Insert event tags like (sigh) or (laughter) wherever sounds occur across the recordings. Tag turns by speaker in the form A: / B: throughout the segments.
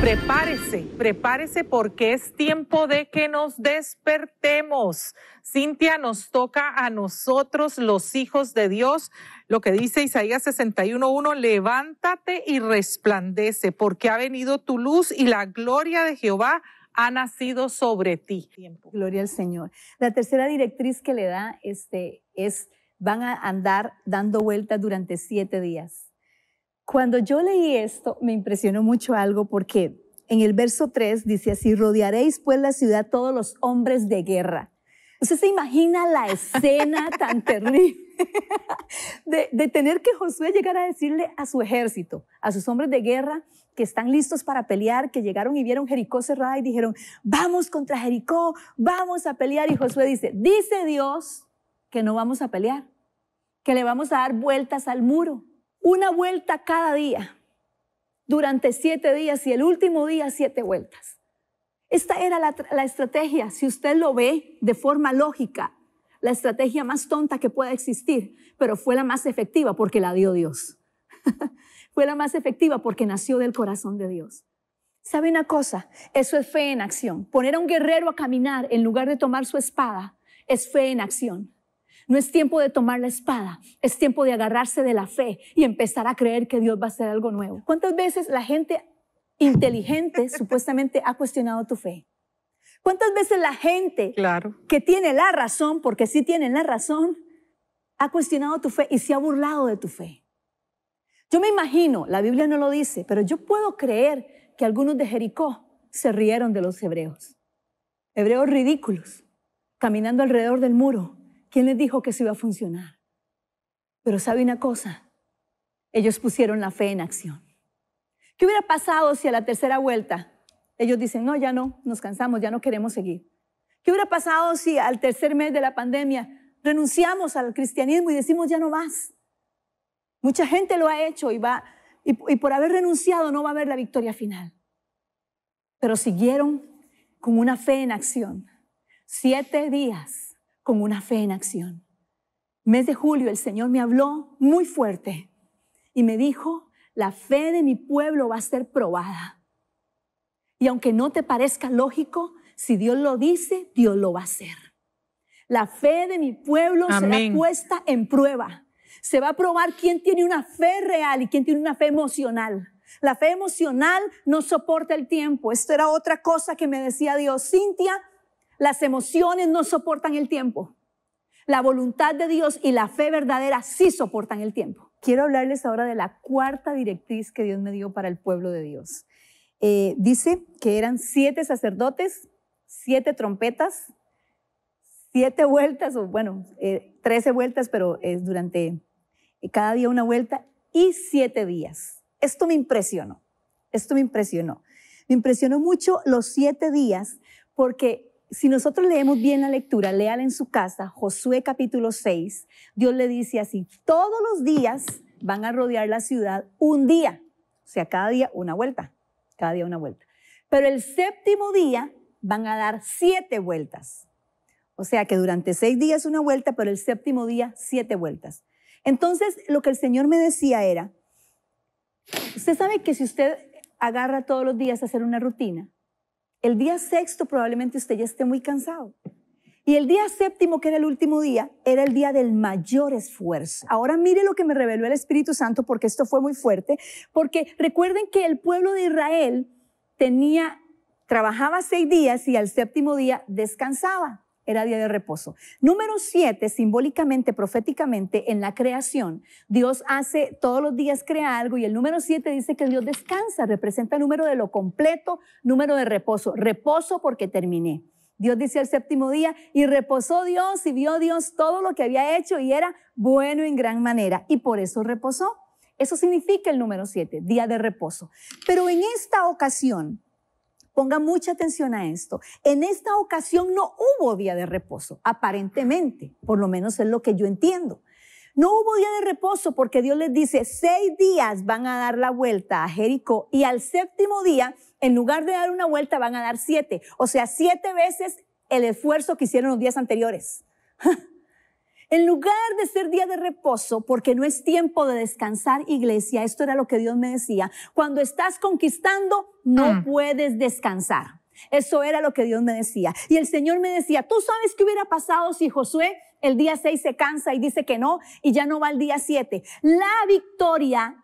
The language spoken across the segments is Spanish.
A: Prepárese, prepárese porque es tiempo de que nos despertemos. Cintia, nos toca a nosotros, los hijos de Dios, lo que dice Isaías 61.1, levántate y resplandece porque ha venido tu luz y la gloria de Jehová ha nacido sobre ti. Gloria al Señor. La tercera directriz que le da este, es van a andar dando vueltas durante siete días. Cuando yo leí esto, me impresionó mucho algo porque en el verso 3 dice así, rodearéis pues la ciudad todos los hombres de guerra. Usted se imagina la escena (laughs) tan terrible de, de, tener que Josué llegar a decirle a su ejército, a sus hombres de guerra que están listos para pelear, que llegaron y vieron Jericó cerrada y dijeron, vamos contra Jericó, vamos a pelear. Y Josué dice, dice Dios que no vamos a pelear que le vamos a dar vueltas al muro, una vuelta cada día, durante siete días y el último día siete vueltas. Esta era la, estrategia, si usted lo ve de forma lógica, la estrategia más tonta que pueda existir, pero fue la más efectiva porque la dio Dios. (laughs) fue la más efectiva porque nació del corazón de Dios. ¿Sabe una cosa? Eso es fe en acción. Poner a un guerrero a caminar en lugar de tomar su espada es fe en acción. No es tiempo de tomar la espada, es tiempo de agarrarse de la fe y empezar a creer que Dios va a hacer algo nuevo. ¿Cuántas veces la gente inteligente (laughs) supuestamente ha cuestionado tu fe? ¿Cuántas veces la gente claro. que tiene la razón, porque sí tienen la razón, ha cuestionado tu fe y se ha burlado de tu fe? Yo me imagino, la Biblia no lo dice, pero yo puedo creer que algunos de Jericó se rieron de los hebreos. Hebreos ridículos, caminando alrededor del muro, ¿Quién les dijo que se iba a funcionar? Pero sabe una cosa, ellos pusieron la fe en acción. ¿Qué hubiera pasado si a la tercera vuelta ellos dicen, no, ya no, nos cansamos, ya no queremos seguir? ¿Qué hubiera pasado si al tercer mes de la pandemia renunciamos al cristianismo y decimos, ya no más? Mucha gente lo ha hecho y, va, y, y por haber renunciado no va a haber la victoria final. Pero siguieron con una fe en acción. Siete días con una fe en acción. Mes de julio el Señor me habló muy fuerte y me dijo, la fe de mi pueblo va a ser probada. Y aunque no te parezca lógico, si Dios lo dice, Dios lo va a hacer. La fe de mi pueblo será puesta en prueba. Se va a probar quién tiene una fe real y quién tiene una fe emocional. La fe emocional no soporta el tiempo. Esto era otra cosa que me decía Dios. Cintia, las emociones no soportan el tiempo. La voluntad de Dios y la fe verdadera sí soportan el tiempo. Quiero hablarles ahora de la cuarta directriz que Dios me dio para el pueblo de Dios. Eh, dice que eran siete sacerdotes, siete trompetas, siete vueltas, o bueno, eh, trece vueltas, pero es durante eh, cada día una vuelta, y siete días. Esto me impresionó, esto me impresionó. Me impresionó mucho los siete días porque si nosotros leemos bien la lectura, léala en su casa, Josué capítulo 6, Dios le dice así, todos los días van a rodear la ciudad un día, o sea, cada día una vuelta, cada día una vuelta. Pero el séptimo día van a dar siete vueltas. O sea que durante seis días una vuelta, pero el séptimo día siete vueltas. Entonces, lo que el Señor me decía era, usted sabe que si usted agarra todos los días a hacer una rutina, el día sexto probablemente usted ya esté muy cansado. Y el día séptimo, que era el último día, era el día del mayor esfuerzo. Ahora mire lo que me reveló el Espíritu Santo, porque esto fue muy fuerte, porque recuerden que el pueblo de Israel tenía, trabajaba seis días y al séptimo día descansaba era día de reposo. Número siete, simbólicamente, proféticamente, en la creación, Dios hace todos los días crea algo y el número siete dice que Dios descansa, representa el número de lo completo, número de reposo, reposo porque terminé. Dios dice el séptimo día, y reposó Dios y vio Dios todo lo que había hecho y era bueno en gran manera, y por eso reposó. Eso significa el número siete, día de reposo. Pero en esta ocasión, Ponga mucha atención a esto. En esta ocasión no hubo día de reposo, aparentemente, por lo menos es lo que yo entiendo. No hubo día de reposo porque Dios les dice, seis días van a dar la vuelta a Jericó y al séptimo día, en lugar de dar una vuelta, van a dar siete. O sea, siete veces el esfuerzo que hicieron los días anteriores. (laughs) En lugar de ser día de reposo, porque no es tiempo de descansar, iglesia, esto era lo que Dios me decía, cuando estás conquistando, no mm. puedes descansar. Eso era lo que Dios me decía. Y el Señor me decía, tú sabes qué hubiera pasado si Josué el día 6 se cansa y dice que no y ya no va al día 7. La victoria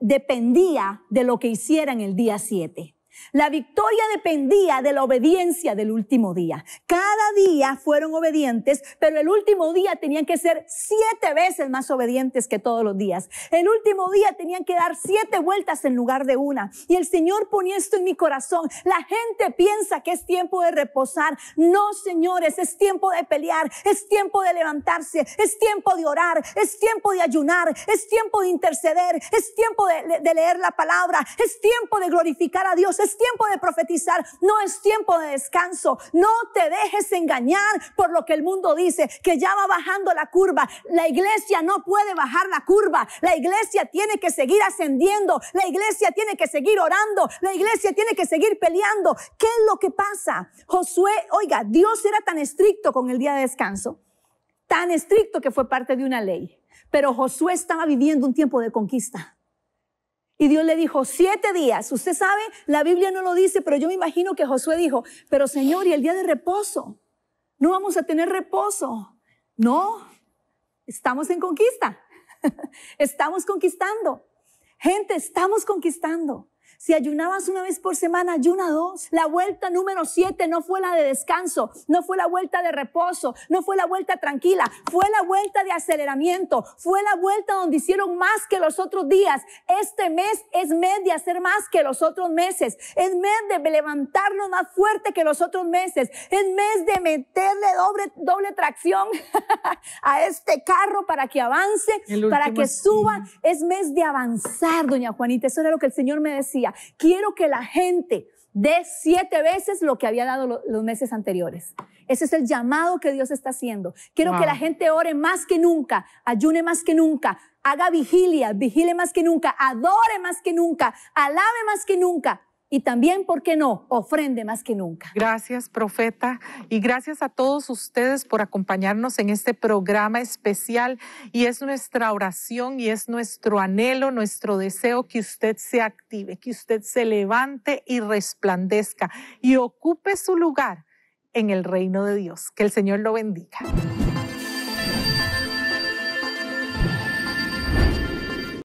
A: dependía de lo que hiciera en el día 7. La victoria dependía de la obediencia del último día. Cada día fueron obedientes, pero el último día tenían que ser siete veces más obedientes que todos los días. El último día tenían que dar siete vueltas en lugar de una. Y el Señor ponía esto en mi corazón. La gente piensa que es tiempo de reposar. No, señores, es tiempo de pelear, es tiempo de levantarse, es tiempo de orar, es tiempo de ayunar, es tiempo de interceder, es tiempo de, de leer la palabra, es tiempo de glorificar a Dios es tiempo de profetizar, no es tiempo de descanso. No te dejes engañar por lo que el mundo dice, que ya va bajando la curva. La iglesia no puede bajar la curva. La iglesia tiene que seguir ascendiendo. La iglesia tiene que seguir orando. La iglesia tiene que seguir peleando. ¿Qué es lo que pasa? Josué, oiga, Dios era tan estricto con el día de descanso, tan estricto que fue parte de una ley. Pero Josué estaba viviendo un tiempo de conquista. Y Dios le dijo, siete días. Usted sabe, la Biblia no lo dice, pero yo me imagino que Josué dijo, pero Señor, ¿y el día de reposo? No vamos a tener reposo. No, estamos en conquista. (laughs) estamos conquistando. Gente, estamos conquistando. Si ayunabas una vez por semana, ayuna dos. La vuelta número siete no fue la de descanso, no fue la vuelta de reposo, no fue la vuelta tranquila, fue la vuelta de aceleramiento, fue la vuelta donde hicieron más que los otros días. Este mes es mes de hacer más que los otros meses, es mes de levantarnos más fuerte que los otros meses, es mes de meterle doble, doble tracción (laughs) a este carro para que avance, para que suba. Es mes de avanzar, doña Juanita. Eso era lo que el Señor me decía quiero que la gente dé siete veces lo que había dado los meses anteriores. Ese es el llamado que Dios está haciendo. Quiero que la gente ore más que nunca, ayune más que nunca, haga vigilia, vigile más que nunca, adore más que nunca, alabe más que nunca, y también, ¿por qué no?, ofrende más que nunca. Gracias, profeta, y gracias a todos ustedes por acompañarnos en este programa especial. Y es nuestra oración y es nuestro anhelo, nuestro deseo que usted se active, que usted se levante y resplandezca y ocupe su lugar en el reino de Dios. Que el Señor lo bendiga.